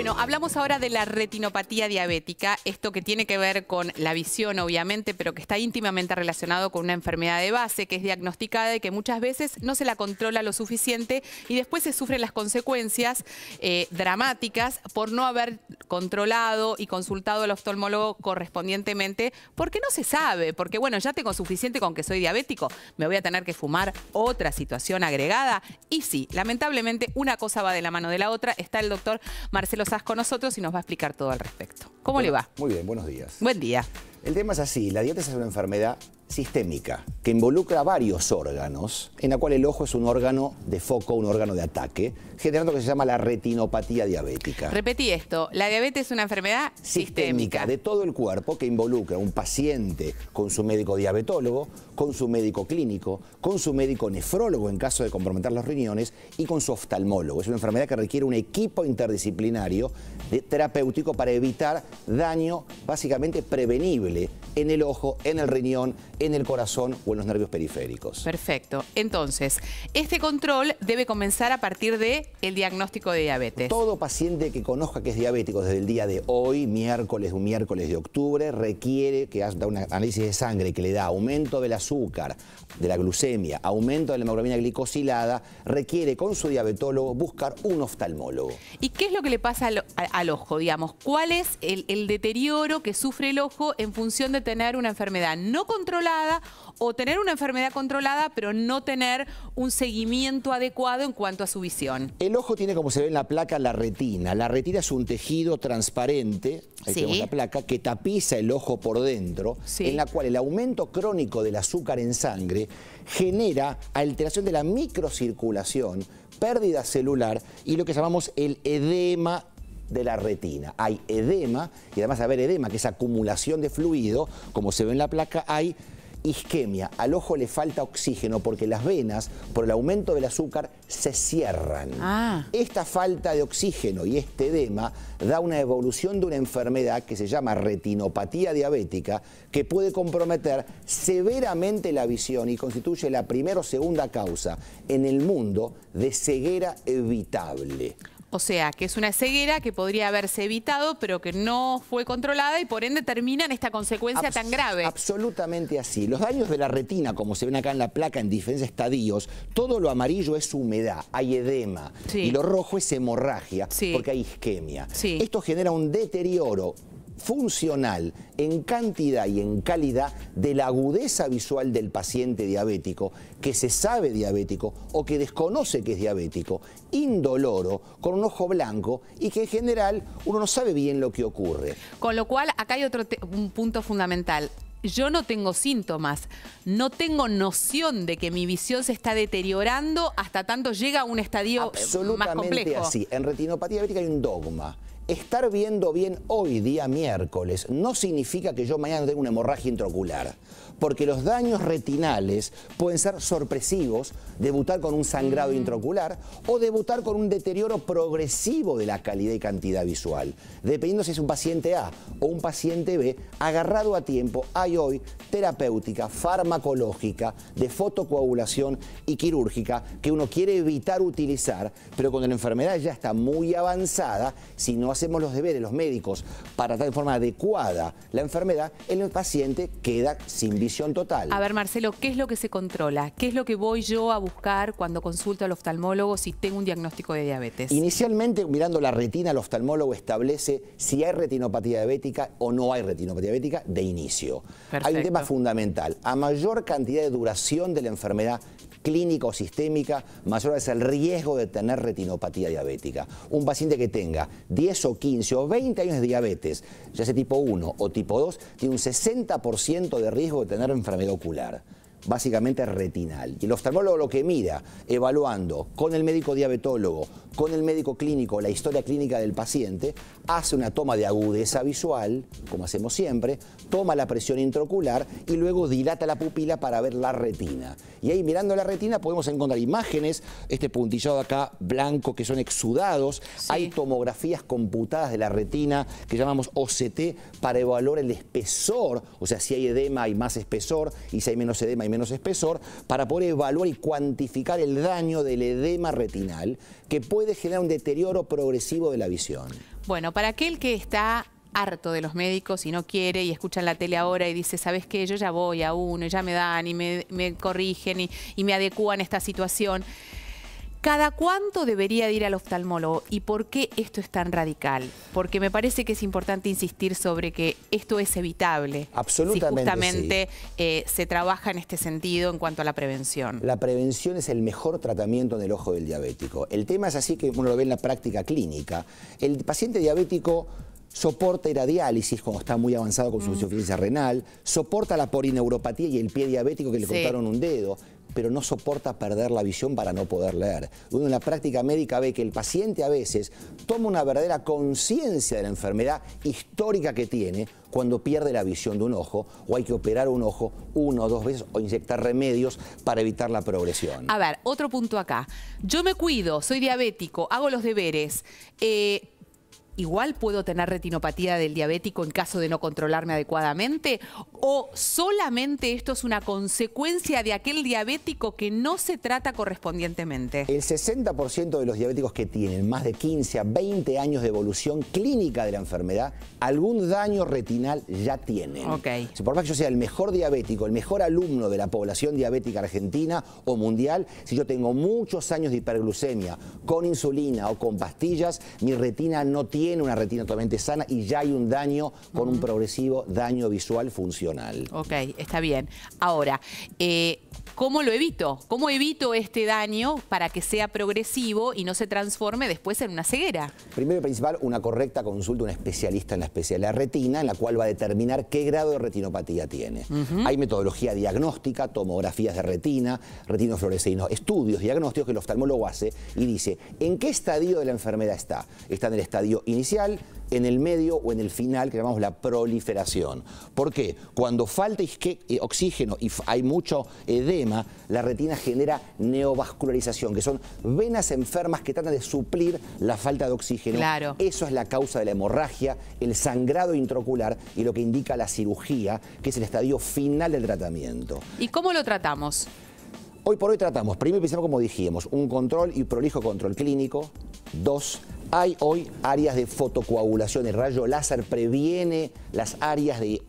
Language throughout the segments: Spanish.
Bueno, hablamos ahora de la retinopatía diabética, esto que tiene que ver con la visión, obviamente, pero que está íntimamente relacionado con una enfermedad de base que es diagnosticada y que muchas veces no se la controla lo suficiente y después se sufren las consecuencias eh, dramáticas por no haber controlado y consultado al oftalmólogo correspondientemente, porque no se sabe, porque bueno, ya tengo suficiente con que soy diabético, me voy a tener que fumar otra situación agregada. Y sí, lamentablemente una cosa va de la mano de la otra. Está el doctor Marcelo con nosotros y nos va a explicar todo al respecto. ¿Cómo le va? Muy bien, buenos días. Buen día. El tema es así, la diabetes es una enfermedad sistémica que involucra varios órganos, en la cual el ojo es un órgano de foco, un órgano de ataque, generando lo que se llama la retinopatía diabética. Repetí esto, la diabetes es una enfermedad sistémica. de todo el cuerpo que involucra a un paciente con su médico diabetólogo, con su médico clínico, con su médico nefrólogo en caso de comprometer los riñones y con su oftalmólogo. Es una enfermedad que requiere un equipo interdisciplinario terapéutico para evitar daño básicamente prevenible en el ojo, en el riñón, en el corazón o en los nervios periféricos. Perfecto. Entonces, este control debe comenzar a partir del el diagnóstico de diabetes. Todo paciente que conozca que es diabético desde el día de hoy, miércoles, un miércoles de octubre, requiere que haga un análisis de sangre que le da aumento del azúcar, de la glucemia, aumento de la hemoglobina glicosilada, requiere con su diabetólogo buscar un oftalmólogo. ¿Y qué es lo que le pasa al, ojo, digamos? ¿Cuál es el deterioro que sufre el ojo en función de tener una enfermedad no controlada o tener una enfermedad controlada pero no tener un seguimiento adecuado en cuanto a su visión. El ojo tiene como se ve en la placa la retina. La retina es un tejido transparente, ahí la placa, que tapiza el ojo por dentro, en la cual el aumento crónico del azúcar en sangre genera alteración de la microcirculación, pérdida celular y lo que llamamos el edema de la retina. Hay edema, y además de haber edema, que es acumulación de fluido, como se ve en la placa, hay isquemia. Al ojo le falta oxígeno porque las venas, por el aumento del azúcar, se cierran. Ah. Esta falta de oxígeno y este edema da una evolución de una enfermedad que se llama retinopatía diabética, que puede comprometer severamente la visión y constituye la primera o segunda causa en el mundo de ceguera evitable. O sea, que es una ceguera que podría haberse evitado, pero que no fue controlada y por ende termina en esta consecuencia tan grave. Absolutamente así. Los daños de la retina, como se ven acá en la placa en diferentes estadios, todo lo amarillo es humedad, hay edema. Y lo rojo es hemorragia, porque hay isquemia. Esto genera un deterioro funcional en cantidad y en calidad de la agudeza visual del paciente diabético, que se sabe diabético o que desconoce que es diabético, indoloro, con un ojo blanco y que en general uno no sabe bien lo que ocurre. Con lo cual, acá hay otro punto fundamental yo no tengo síntomas, no tengo noción de que mi visión se está deteriorando hasta tanto llega a un estadio eh, más complejo. Absolutamente así. En retinopatía diabética hay un dogma estar viendo bien hoy, día miércoles, no significa que yo mañana tenga una hemorragia intraocular, porque los daños retinales pueden ser sorpresivos, debutar con un sangrado mm. intraocular o debutar con un deterioro progresivo de la calidad y cantidad visual. Dependiendo si es un paciente A o un paciente B, agarrado a tiempo, hay hoy terapéutica, farmacológica, de fotocoagulación y quirúrgica que uno quiere evitar utilizar, pero cuando la enfermedad ya está muy avanzada, si no hace hacemos los deberes los médicos para tratar de forma adecuada la enfermedad, el paciente queda sin visión total. A ver, Marcelo, ¿qué es lo que se controla? ¿Qué es lo que voy yo a buscar cuando consulto al oftalmólogo si tengo un diagnóstico de diabetes? Inicialmente, mirando la retina, el oftalmólogo establece si hay retinopatía diabética o no hay retinopatía diabética de inicio. Hay un tema fundamental. A mayor cantidad de duración de la enfermedad clínica o sistémica, mayor es el riesgo de tener retinopatía diabética. Un paciente que tenga 10 o 15 o 20 años de diabetes, ya sea tipo 1 o tipo 2, tiene un 60% de riesgo de tener enfermedad ocular básicamente retinal. Y el oftalmólogo lo que mira, evaluando con el médico diabetólogo, con el médico clínico, la historia clínica del paciente, hace una toma de agudeza visual, como hacemos siempre, toma la presión intraocular y luego dilata la pupila para ver la retina. Y ahí mirando la retina podemos encontrar imágenes, este puntillado acá blanco que son exudados, hay tomografías computadas de la retina que llamamos OCT para evaluar el espesor, o sea, si hay edema hay más espesor y si hay menos edema hay menos espesor, para poder evaluar y cuantificar el daño del edema retinal que puede generar un deterioro progresivo de la visión. Bueno, para aquel que está harto de los médicos y no quiere y escuchan la tele ahora y dice, ¿sabes qué? Yo ya voy a uno, ya me dan y me, corrigen y, y me adecúan a esta situación. ¿Cada cuánto debería ir al oftalmólogo? ¿Y por qué esto es tan radical? Porque me parece que es importante insistir sobre que esto es evitable. Absolutamente. Si justamente eh, se trabaja en este sentido en cuanto a la prevención. La prevención es el mejor tratamiento en el ojo del diabético. El tema es así que uno lo ve en la práctica clínica. El paciente diabético soporta ir a diálisis cuando está muy avanzado con su mm. insuficiencia renal, soporta la porineuropatía y el pie diabético que le cortaron un dedo, pero no soporta perder la visión para no poder leer. Uno en la práctica médica ve que el paciente a veces toma una verdadera conciencia de la enfermedad histórica que tiene cuando pierde la visión de un ojo o hay que operar un ojo uno o dos veces o inyectar remedios para evitar la progresión. A ver, otro punto acá. Yo me cuido, soy diabético, hago los deberes. Eh, igual puedo tener retinopatía del diabético en caso de no controlarme adecuadamente? ¿O solamente esto es una consecuencia de aquel diabético que no se trata correspondientemente? El 60% de los diabéticos que tienen más de 15 a 20 años de evolución clínica de la enfermedad, algún daño retinal ya tienen. Si por más que yo sea el mejor diabético, el mejor alumno de la población diabética argentina o mundial, si yo tengo muchos años de hiperglucemia con insulina o con pastillas, mi retina no tiene tiene una retina totalmente sana y ya hay un daño con un progresivo daño visual funcional. Ok, está bien. Ahora, eh, ¿cómo lo evito? ¿Cómo evito este daño para que sea progresivo y no se transforme después en una ceguera? Primero y principal, una correcta consulta, un especialista en la especialidad retina, en la cual va a determinar qué grado de retinopatía tiene. Hay metodología diagnóstica, tomografías de retina, retinofluoresceinos, estudios diagnósticos que el oftalmólogo hace y dice, ¿en qué estadio de la enfermedad está? ¿Está en el estadio inicial, en el medio o en el final, que llamamos la proliferación. ¿Por qué? Cuando falta eh, oxígeno y hay mucho edema, la retina genera neovascularización, que son venas enfermas que tratan de suplir la falta de oxígeno. Claro. Eso es la causa de la hemorragia, el sangrado intraocular y lo que indica la cirugía, que es el estadio final del tratamiento. ¿Y cómo lo tratamos? Hoy por hoy tratamos, primero empezamos como dijimos, un control y prolijo control clínico. Dos, hay hoy áreas de fotocoagulación. El rayo láser previene las áreas de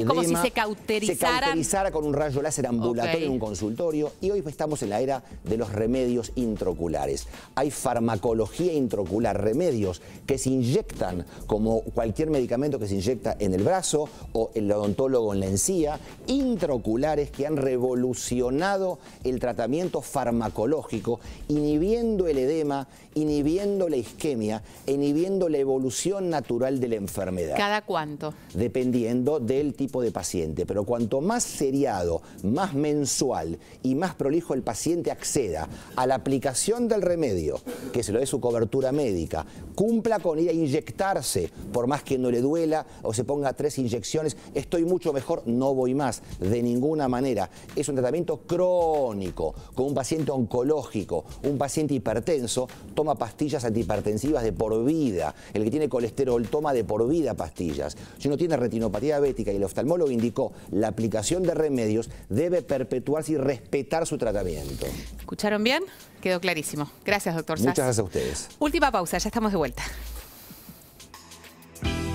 es como si se cauterizara. Se cauterizara con un rayo láser ambulatorio en un consultorio. Y hoy estamos en la era de los remedios intraoculares. Hay farmacología introcular, remedios que se inyectan como cualquier medicamento que se inyecta en el brazo o el odontólogo en la encía, introculares que han revolucionado el tratamiento farmacológico, inhibiendo el edema, inhibiendo la isquemia, inhibiendo la evolución natural de la enfermedad. ¿Cada cuánto? Dependiendo del tipo de paciente, pero cuanto más seriado, más mensual y más prolijo el paciente acceda a la aplicación del remedio, que se lo dé su cobertura médica, cumpla con ir a inyectarse, por más que no le duela o se ponga tres inyecciones, estoy mucho mejor, no voy más, de ninguna manera. Es un tratamiento crónico, con un paciente oncológico, un paciente hipertenso, toma pastillas antihipertensivas de por vida, el que tiene colesterol toma de por vida pastillas, si uno tiene retinopatía diabética y le oftalmólogo indicó, la aplicación de remedios debe perpetuarse y respetar su tratamiento. ¿Escucharon bien? Quedó clarísimo. Gracias, doctor Sass. Muchas gracias a ustedes. Última pausa, ya estamos de vuelta.